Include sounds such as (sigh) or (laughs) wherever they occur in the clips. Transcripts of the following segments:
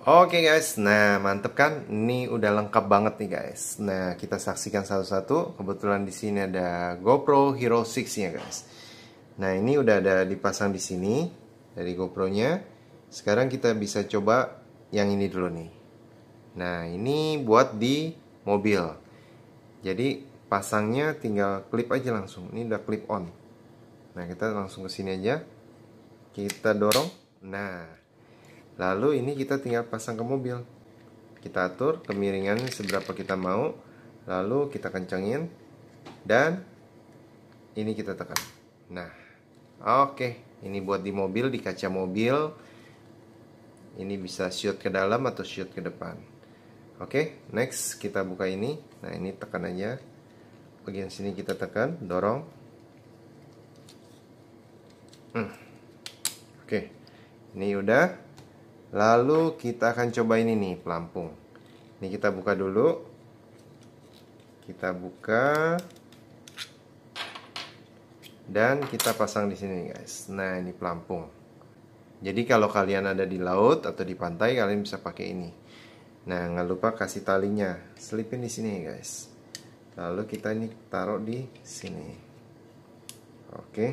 Oke okay guys, nah mantep kan? Ini udah lengkap banget nih guys. Nah kita saksikan satu-satu. Kebetulan di sini ada GoPro Hero 6 ya guys. Nah ini udah ada dipasang di sini dari GoPro-nya. Sekarang kita bisa coba yang ini dulu nih. Nah ini buat di mobil. Jadi pasangnya tinggal klip aja langsung. Ini udah klip on. Nah kita langsung ke sini aja. Kita dorong. Nah lalu ini kita tinggal pasang ke mobil kita atur kemiringan seberapa kita mau lalu kita kencengin dan ini kita tekan nah oke okay. ini buat di mobil di kaca mobil ini bisa shoot ke dalam atau shoot ke depan oke okay, next kita buka ini nah ini tekan aja bagian sini kita tekan dorong hmm. oke okay. ini udah Lalu kita akan coba ini nih pelampung. Ini kita buka dulu. Kita buka dan kita pasang di sini guys. Nah, ini pelampung. Jadi kalau kalian ada di laut atau di pantai kalian bisa pakai ini. Nah, nggak lupa kasih talinya. Selipin di sini guys. Lalu kita ini taruh di sini. Oke.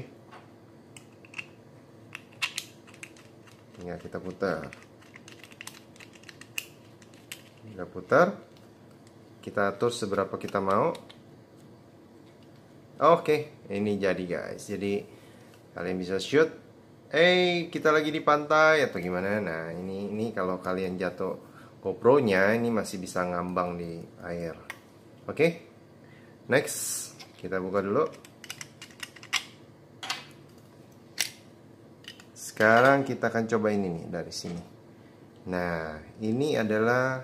Tinggal kita putar kita putar kita atur seberapa kita mau Oke, ini jadi guys. Jadi kalian bisa shoot. Eh, hey, kita lagi di pantai atau gimana? Nah, ini ini kalau kalian jatuh GoPro-nya ini masih bisa ngambang di air. Oke. Okay? Next, kita buka dulu. Sekarang kita akan coba ini nih dari sini. Nah, ini adalah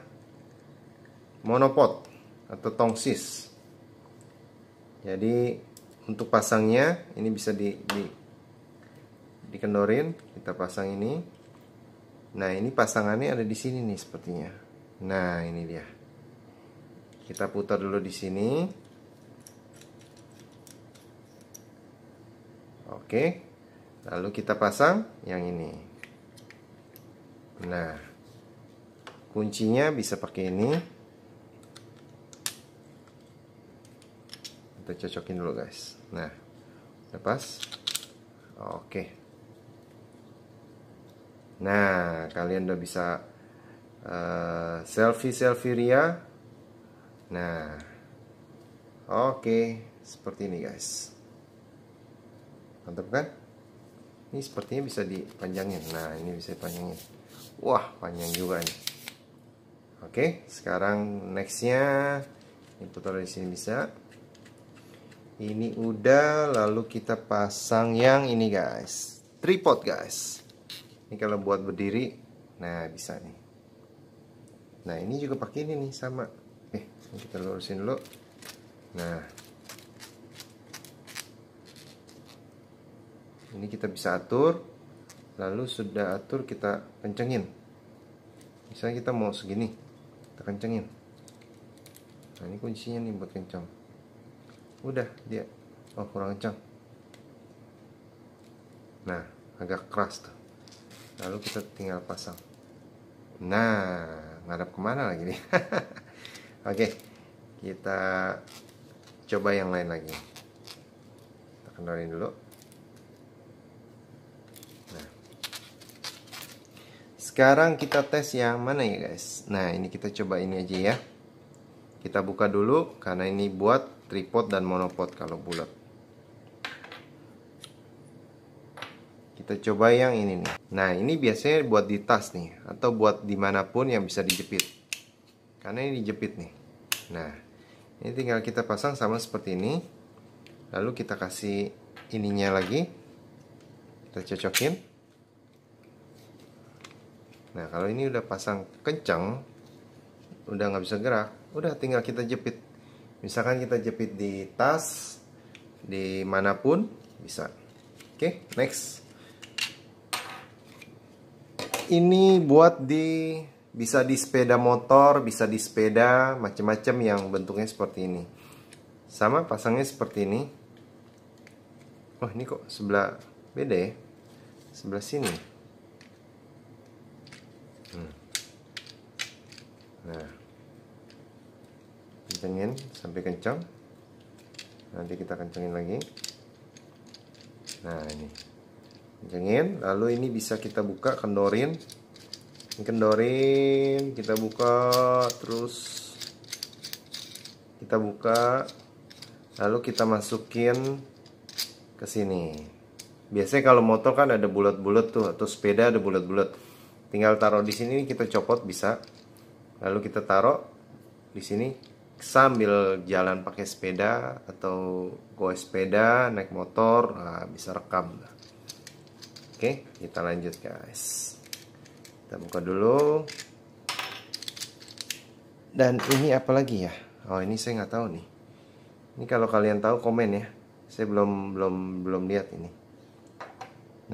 monopod atau tongsis. Jadi untuk pasangnya ini bisa di, di dikendorin, kita pasang ini. Nah, ini pasangannya ada di sini nih sepertinya. Nah, ini dia. Kita putar dulu di sini. Oke. Lalu kita pasang yang ini. Nah, kuncinya bisa pakai ini. kita cocokin dulu guys nah lepas. oke nah kalian udah bisa uh, eh, selfie selfie ria nah oke seperti ini guys mantap kan ini sepertinya bisa dipanjangin nah ini bisa dipanjangin wah panjang juga nih oke sekarang nextnya ini putar di sini bisa ini udah lalu kita pasang yang ini guys tripod guys ini kalau buat berdiri nah bisa nih nah ini juga pakai ini nih sama eh kita lurusin dulu nah ini kita bisa atur lalu sudah atur kita kencengin misalnya kita mau segini kita kencengin nah ini kuncinya nih buat kencang udah dia oh kurang kencang nah agak keras tuh lalu kita tinggal pasang nah ngadap kemana lagi nih (laughs) oke okay, kita coba yang lain lagi kita kendalin dulu nah sekarang kita tes yang mana ya guys nah ini kita coba ini aja ya kita buka dulu karena ini buat tripod dan monopod kalau bulat kita coba yang ini nih nah ini biasanya buat di tas nih atau buat dimanapun yang bisa dijepit karena ini dijepit nih nah ini tinggal kita pasang sama seperti ini lalu kita kasih ininya lagi kita cocokin nah kalau ini udah pasang kenceng udah nggak bisa gerak udah tinggal kita jepit misalkan kita jepit di tas di manapun bisa oke okay, next ini buat di bisa di sepeda motor bisa di sepeda macam-macam yang bentuknya seperti ini sama pasangnya seperti ini oh ini kok sebelah beda ya sebelah sini hmm. nah kencengin sampai kencang nanti kita kencengin lagi nah ini kencengin lalu ini bisa kita buka kendorin ini kendorin kita buka terus kita buka lalu kita masukin ke sini biasanya kalau motor kan ada bulat-bulat tuh atau sepeda ada bulat-bulat tinggal taruh di sini kita copot bisa lalu kita taruh di sini sambil jalan pakai sepeda atau goes sepeda naik motor nah, bisa rekam oke kita lanjut guys kita buka dulu dan ini apa lagi ya oh ini saya nggak tahu nih ini kalau kalian tahu komen ya saya belum belum belum lihat ini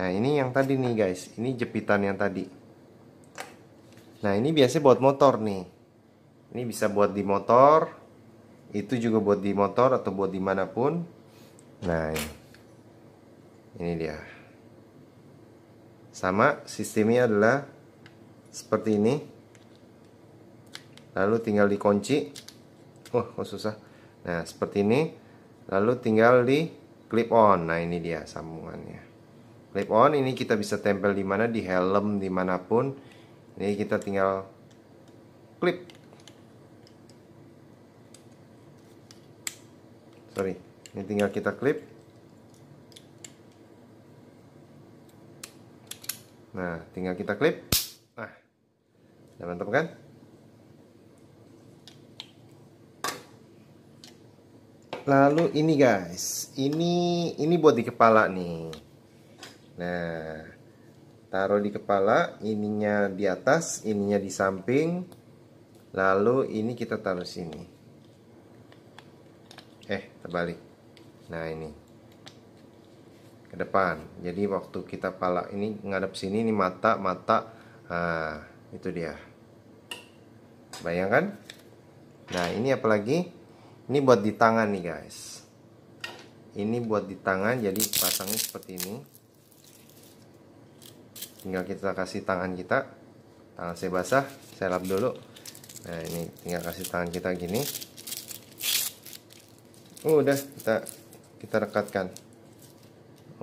nah ini yang tadi nih guys ini jepitan yang tadi nah ini biasanya buat motor nih ini bisa buat di motor itu juga buat di motor atau buat dimanapun nah ini, dia sama sistemnya adalah seperti ini lalu tinggal dikunci oh, oh susah nah seperti ini lalu tinggal di clip on nah ini dia sambungannya clip on ini kita bisa tempel di mana di helm dimanapun ini kita tinggal clip sorry ini tinggal kita klip nah tinggal kita klip nah udah mantap kan lalu ini guys ini ini buat di kepala nih nah taruh di kepala ininya di atas ininya di samping lalu ini kita taruh sini eh terbalik nah ini ke depan jadi waktu kita pala ini ngadep sini ini mata mata nah, itu dia bayangkan nah ini apalagi ini buat di tangan nih guys ini buat di tangan jadi pasangnya seperti ini tinggal kita kasih tangan kita tangan saya basah saya lap dulu nah ini tinggal kasih tangan kita gini Oh, udah kita kita rekatkan.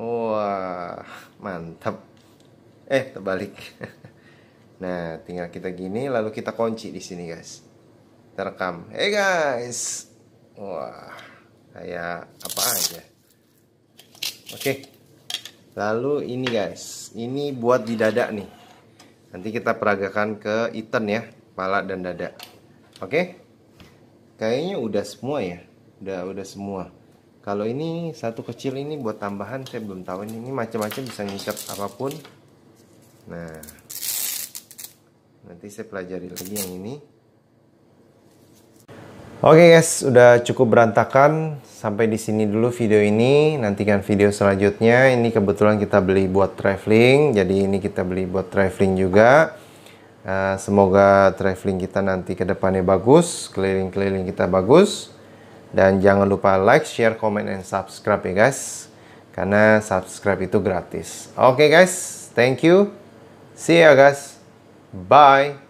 Wah, mantap. Eh, terbalik. (laughs) nah, tinggal kita gini lalu kita kunci di sini, guys. Kita rekam. Hey guys. Wah, kayak apa aja. Oke. Lalu ini, guys. Ini buat di dada nih. Nanti kita peragakan ke Ethan ya, kepala dan dada. Oke. Kayaknya udah semua ya udah udah semua kalau ini satu kecil ini buat tambahan saya belum tahu ini, ini macam-macam bisa ngikat apapun nah nanti saya pelajari lagi yang ini Oke okay guys, udah cukup berantakan. Sampai di sini dulu video ini. Nantikan video selanjutnya. Ini kebetulan kita beli buat traveling. Jadi ini kita beli buat traveling juga. Eh, semoga traveling kita nanti ke depannya bagus. Keliling-keliling kita bagus. Dan jangan lupa like, share, comment, and subscribe ya guys. Karena subscribe itu gratis. Oke okay guys, thank you. See ya guys. Bye.